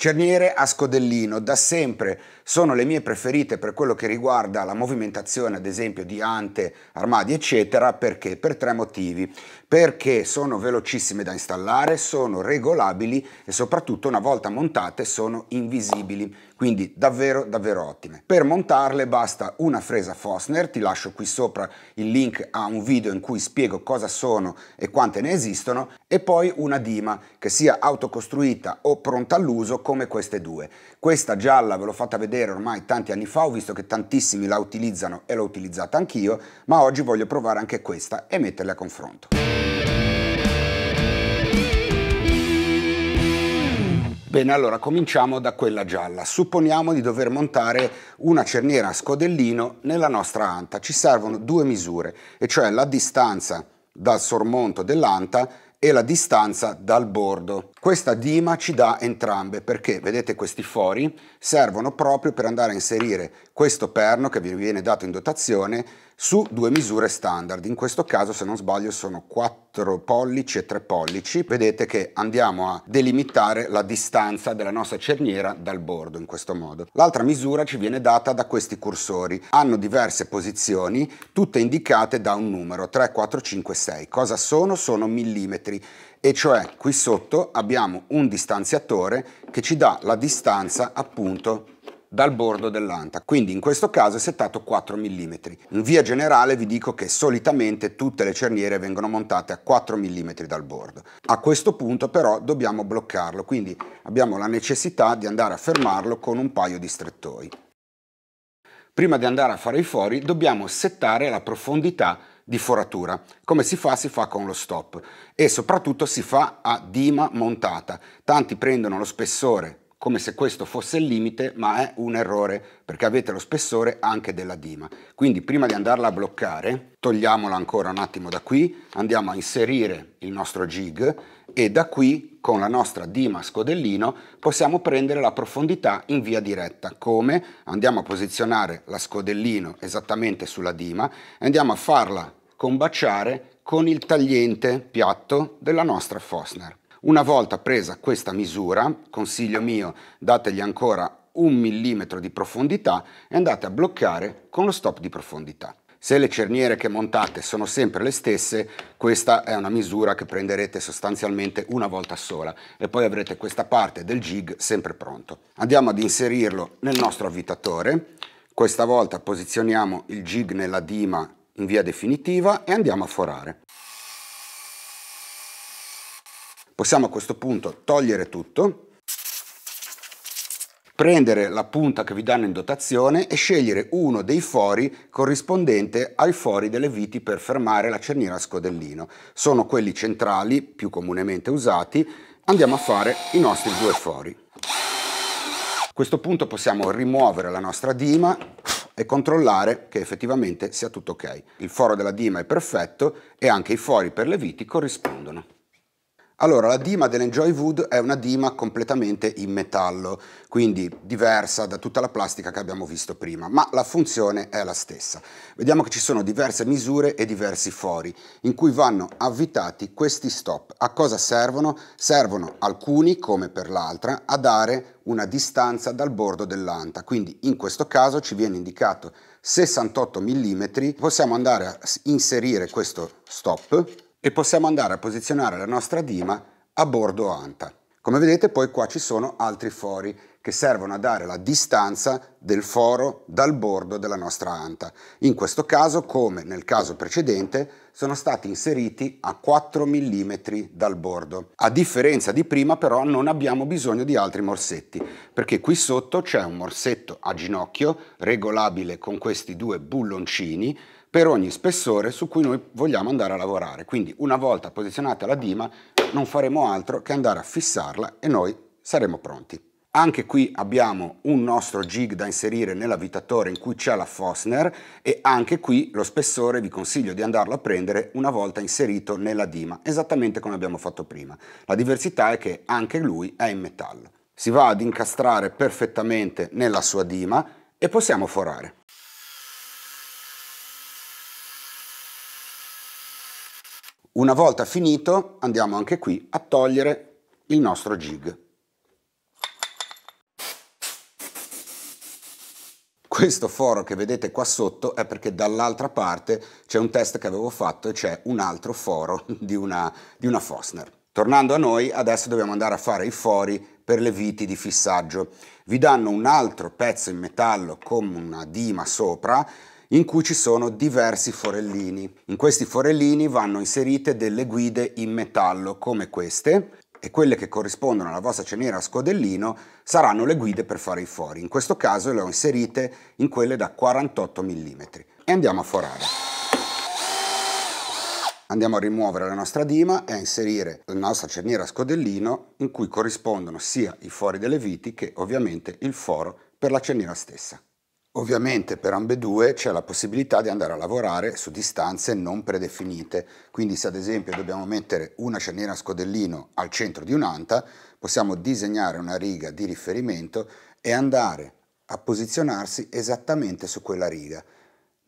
Cerniere a scodellino, da sempre sono le mie preferite per quello che riguarda la movimentazione, ad esempio, di ante, armadi, eccetera, perché? Per tre motivi. Perché sono velocissime da installare, sono regolabili e soprattutto una volta montate sono invisibili quindi davvero davvero ottime. Per montarle basta una fresa Fosner, ti lascio qui sopra il link a un video in cui spiego cosa sono e quante ne esistono, e poi una dima che sia autocostruita o pronta all'uso come queste due. Questa gialla ve l'ho fatta vedere ormai tanti anni fa, ho visto che tantissimi la utilizzano e l'ho utilizzata anch'io, ma oggi voglio provare anche questa e metterle a confronto. Bene, allora cominciamo da quella gialla. Supponiamo di dover montare una cerniera a scodellino nella nostra anta. Ci servono due misure, e cioè la distanza dal sormonto dell'anta e la distanza dal bordo. Questa dima ci dà entrambe perché, vedete, questi fori servono proprio per andare a inserire questo perno che vi viene dato in dotazione su due misure standard, in questo caso se non sbaglio sono 4 pollici e 3 pollici, vedete che andiamo a delimitare la distanza della nostra cerniera dal bordo in questo modo. L'altra misura ci viene data da questi cursori, hanno diverse posizioni, tutte indicate da un numero 3, 4, 5, 6. Cosa sono? Sono millimetri e cioè qui sotto abbiamo un distanziatore che ci dà la distanza appunto dal bordo dell'anta, quindi in questo caso è settato 4 mm. In via generale vi dico che solitamente tutte le cerniere vengono montate a 4 mm dal bordo. A questo punto però dobbiamo bloccarlo, quindi abbiamo la necessità di andare a fermarlo con un paio di strettoi. Prima di andare a fare i fori dobbiamo settare la profondità di foratura. Come si fa? Si fa con lo stop e soprattutto si fa a dima montata. Tanti prendono lo spessore come se questo fosse il limite, ma è un errore perché avete lo spessore anche della dima. Quindi prima di andarla a bloccare, togliamola ancora un attimo da qui, andiamo a inserire il nostro jig e da qui con la nostra dima scodellino possiamo prendere la profondità in via diretta. Come? Andiamo a posizionare la scodellino esattamente sulla dima e andiamo a farla combaciare con il tagliente piatto della nostra Fosner. Una volta presa questa misura, consiglio mio, dategli ancora un millimetro di profondità e andate a bloccare con lo stop di profondità. Se le cerniere che montate sono sempre le stesse, questa è una misura che prenderete sostanzialmente una volta sola e poi avrete questa parte del jig sempre pronto. Andiamo ad inserirlo nel nostro avvitatore, questa volta posizioniamo il jig nella dima in via definitiva e andiamo a forare. Possiamo a questo punto togliere tutto, prendere la punta che vi danno in dotazione e scegliere uno dei fori corrispondente ai fori delle viti per fermare la cerniera a scodellino. Sono quelli centrali, più comunemente usati. Andiamo a fare i nostri due fori. A questo punto possiamo rimuovere la nostra dima e controllare che effettivamente sia tutto ok. Il foro della dima è perfetto e anche i fori per le viti corrispondono. Allora, la dima dell'Enjoy Wood è una dima completamente in metallo, quindi diversa da tutta la plastica che abbiamo visto prima, ma la funzione è la stessa. Vediamo che ci sono diverse misure e diversi fori in cui vanno avvitati questi stop. A cosa servono? Servono alcuni, come per l'altra, a dare una distanza dal bordo dell'anta, quindi in questo caso ci viene indicato 68 mm, possiamo andare a inserire questo stop e possiamo andare a posizionare la nostra dima a bordo anta. Come vedete poi qua ci sono altri fori che servono a dare la distanza del foro dal bordo della nostra anta. In questo caso, come nel caso precedente, sono stati inseriti a 4 mm dal bordo. A differenza di prima però non abbiamo bisogno di altri morsetti, perché qui sotto c'è un morsetto a ginocchio regolabile con questi due bulloncini per ogni spessore su cui noi vogliamo andare a lavorare. Quindi una volta posizionata la dima non faremo altro che andare a fissarla e noi saremo pronti. Anche qui abbiamo un nostro jig da inserire nell'avvitatore in cui c'è la Fosner e anche qui lo spessore vi consiglio di andarlo a prendere una volta inserito nella dima, esattamente come abbiamo fatto prima. La diversità è che anche lui è in metallo. Si va ad incastrare perfettamente nella sua dima e possiamo forare. Una volta finito andiamo anche qui a togliere il nostro jig. Questo foro che vedete qua sotto è perché dall'altra parte c'è un test che avevo fatto e c'è un altro foro di una, di una Fosner. Tornando a noi, adesso dobbiamo andare a fare i fori per le viti di fissaggio. Vi danno un altro pezzo in metallo con una dima sopra in cui ci sono diversi forellini. In questi forellini vanno inserite delle guide in metallo come queste e quelle che corrispondono alla vostra ceniera a scodellino saranno le guide per fare i fori. In questo caso le ho inserite in quelle da 48 mm. E andiamo a forare. Andiamo a rimuovere la nostra dima e a inserire la nostra cerniera a scodellino in cui corrispondono sia i fori delle viti che ovviamente il foro per la cerniera stessa. Ovviamente per ambedue c'è la possibilità di andare a lavorare su distanze non predefinite, quindi se ad esempio dobbiamo mettere una cerniera a scodellino al centro di un'anta, possiamo disegnare una riga di riferimento e andare a posizionarsi esattamente su quella riga.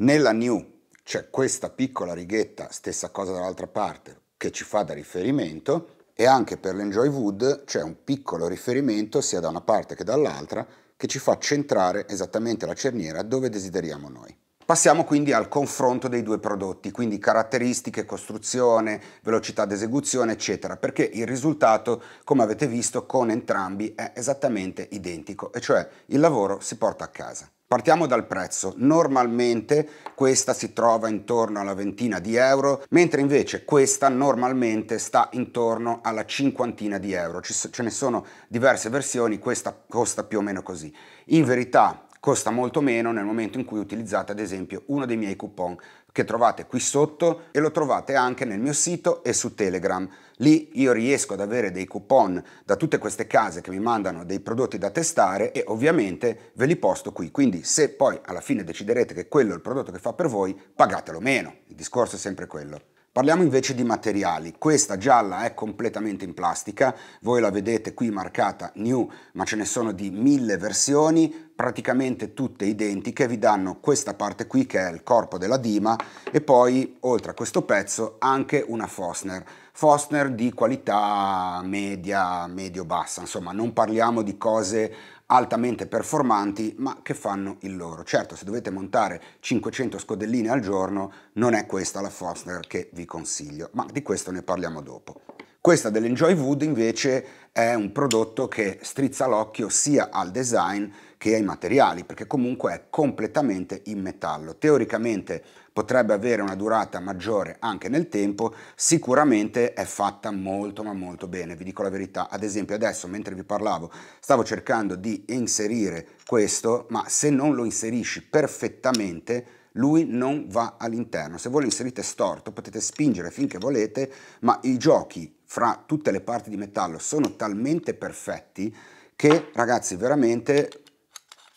Nella new c'è cioè questa piccola righetta, stessa cosa dall'altra parte, che ci fa da riferimento e anche per l'Enjoy Wood c'è un piccolo riferimento sia da una parte che dall'altra che ci fa centrare esattamente la cerniera dove desideriamo noi. Passiamo quindi al confronto dei due prodotti, quindi caratteristiche, costruzione, velocità d'esecuzione, eccetera, perché il risultato, come avete visto, con entrambi è esattamente identico, e cioè il lavoro si porta a casa. Partiamo dal prezzo, normalmente questa si trova intorno alla ventina di euro, mentre invece questa normalmente sta intorno alla cinquantina di euro, ce ne sono diverse versioni, questa costa più o meno così. In verità costa molto meno nel momento in cui utilizzate ad esempio uno dei miei coupon che trovate qui sotto e lo trovate anche nel mio sito e su Telegram. Lì io riesco ad avere dei coupon da tutte queste case che mi mandano dei prodotti da testare e ovviamente ve li posto qui. Quindi se poi alla fine deciderete che quello è il prodotto che fa per voi, pagatelo meno. Il discorso è sempre quello. Parliamo invece di materiali. Questa gialla è completamente in plastica, voi la vedete qui marcata new, ma ce ne sono di mille versioni, praticamente tutte identiche, vi danno questa parte qui che è il corpo della dima e poi oltre a questo pezzo anche una Fosner. Fosner di qualità media, medio-bassa, insomma non parliamo di cose altamente performanti ma che fanno il loro. Certo se dovete montare 500 scodelline al giorno non è questa la Fosner che vi consiglio, ma di questo ne parliamo dopo. Questa dell'Enjoy Wood invece è un prodotto che strizza l'occhio sia al design che ai materiali, perché comunque è completamente in metallo. Teoricamente potrebbe avere una durata maggiore anche nel tempo, sicuramente è fatta molto ma molto bene, vi dico la verità. Ad esempio adesso mentre vi parlavo stavo cercando di inserire questo, ma se non lo inserisci perfettamente lui non va all'interno. Se voi lo inserite storto potete spingere finché volete, ma i giochi fra tutte le parti di metallo sono talmente perfetti che ragazzi veramente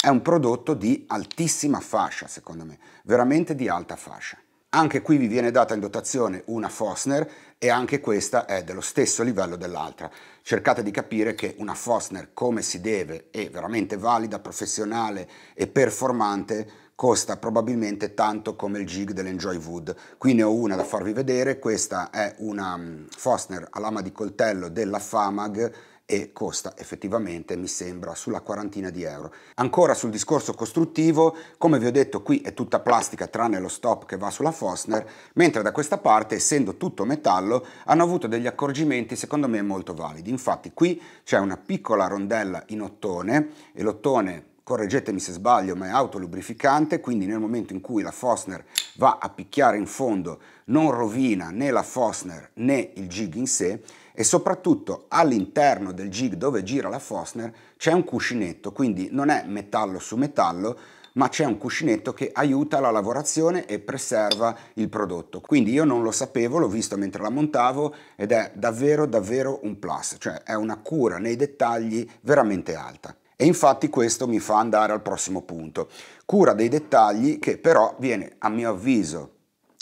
è un prodotto di altissima fascia, secondo me, veramente di alta fascia. Anche qui vi viene data in dotazione una Fosner e anche questa è dello stesso livello dell'altra. Cercate di capire che una Fosner come si deve e veramente valida, professionale e performante costa probabilmente tanto come il jig dell'Enjoy Wood. Qui ne ho una da farvi vedere, questa è una mm, Fosner a lama di coltello della Famag e costa effettivamente mi sembra sulla quarantina di euro. Ancora sul discorso costruttivo, come vi ho detto qui è tutta plastica tranne lo stop che va sulla Fosner, mentre da questa parte essendo tutto metallo hanno avuto degli accorgimenti secondo me molto validi. Infatti qui c'è una piccola rondella in ottone e l'ottone correggetemi se sbaglio, ma è autolubrificante, quindi nel momento in cui la Fosner va a picchiare in fondo non rovina né la Fosner né il jig in sé e soprattutto all'interno del jig dove gira la Fosner c'è un cuscinetto, quindi non è metallo su metallo, ma c'è un cuscinetto che aiuta la lavorazione e preserva il prodotto. Quindi io non lo sapevo, l'ho visto mentre la montavo ed è davvero davvero un plus, cioè è una cura nei dettagli veramente alta. E infatti questo mi fa andare al prossimo punto. Cura dei dettagli che però viene a mio avviso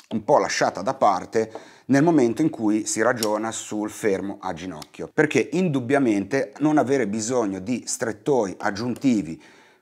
un po' lasciata da parte nel momento in cui si ragiona sul fermo a ginocchio, perché indubbiamente non avere bisogno di strettoi aggiuntivi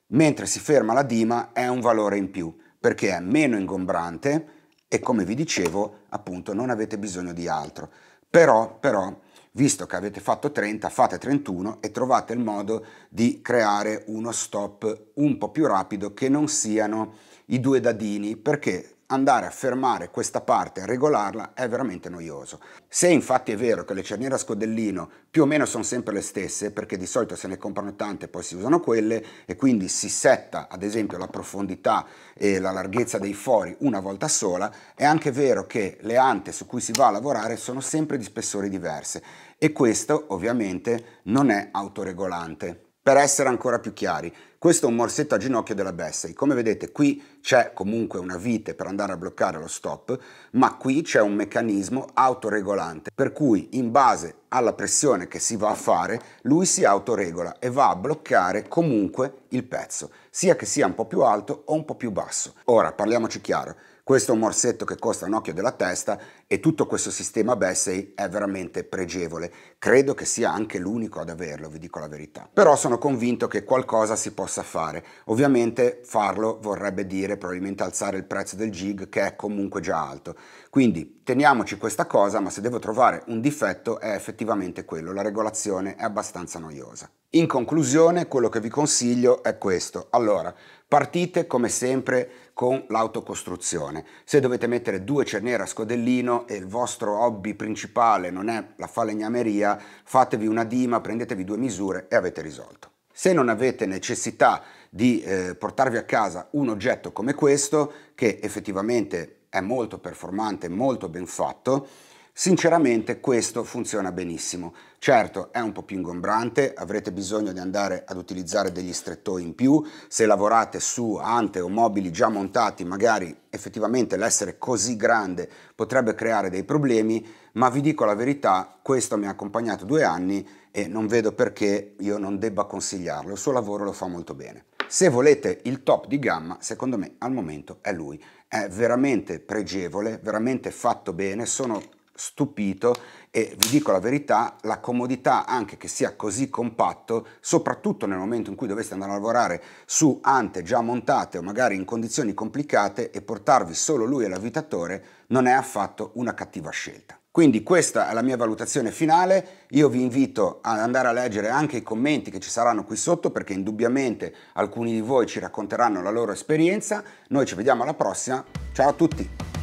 mentre si ferma la dima è un valore in più, perché è meno ingombrante e come vi dicevo appunto non avete bisogno di altro. Però, però, visto che avete fatto 30, fate 31 e trovate il modo di creare uno stop un po' più rapido che non siano i due dadini, perché andare a fermare questa parte e regolarla è veramente noioso. Se infatti è vero che le cerniere a scodellino più o meno sono sempre le stesse, perché di solito se ne comprano tante e poi si usano quelle, e quindi si setta ad esempio la profondità e la larghezza dei fori una volta sola, è anche vero che le ante su cui si va a lavorare sono sempre di spessori diverse e questo ovviamente non è autoregolante. Per essere ancora più chiari, questo è un morsetto a ginocchio della Bessay. Come vedete qui c'è comunque una vite per andare a bloccare lo stop, ma qui c'è un meccanismo autoregolante, per cui in base alla pressione che si va a fare, lui si autoregola e va a bloccare comunque il pezzo, sia che sia un po' più alto o un po' più basso. Ora, parliamoci chiaro, questo è un morsetto che costa un occhio della testa e tutto questo sistema Bessey è veramente pregevole. Credo che sia anche l'unico ad averlo, vi dico la verità. Però sono convinto che qualcosa si possa fare. Ovviamente farlo vorrebbe dire probabilmente alzare il prezzo del gig che è comunque già alto. Quindi teniamoci questa cosa, ma se devo trovare un difetto è effettivamente quello, la regolazione è abbastanza noiosa. In conclusione, quello che vi consiglio è questo. Allora, Partite come sempre con l'autocostruzione. Se dovete mettere due cerniere a scodellino e il vostro hobby principale non è la falegnameria, fatevi una dima, prendetevi due misure e avete risolto. Se non avete necessità di eh, portarvi a casa un oggetto come questo, che effettivamente è molto performante, molto ben fatto, Sinceramente questo funziona benissimo. Certo, è un po' più ingombrante, avrete bisogno di andare ad utilizzare degli strettoi in più, se lavorate su ante o mobili già montati, magari effettivamente l'essere così grande potrebbe creare dei problemi, ma vi dico la verità, questo mi ha accompagnato due anni e non vedo perché io non debba consigliarlo, il suo lavoro lo fa molto bene. Se volete il top di gamma, secondo me al momento è lui. È veramente pregevole, veramente fatto bene, sono stupito e vi dico la verità, la comodità anche che sia così compatto, soprattutto nel momento in cui doveste andare a lavorare su ante già montate o magari in condizioni complicate e portarvi solo lui e l'avvitatore, non è affatto una cattiva scelta. Quindi questa è la mia valutazione finale, io vi invito ad andare a leggere anche i commenti che ci saranno qui sotto perché indubbiamente alcuni di voi ci racconteranno la loro esperienza, noi ci vediamo alla prossima, ciao a tutti!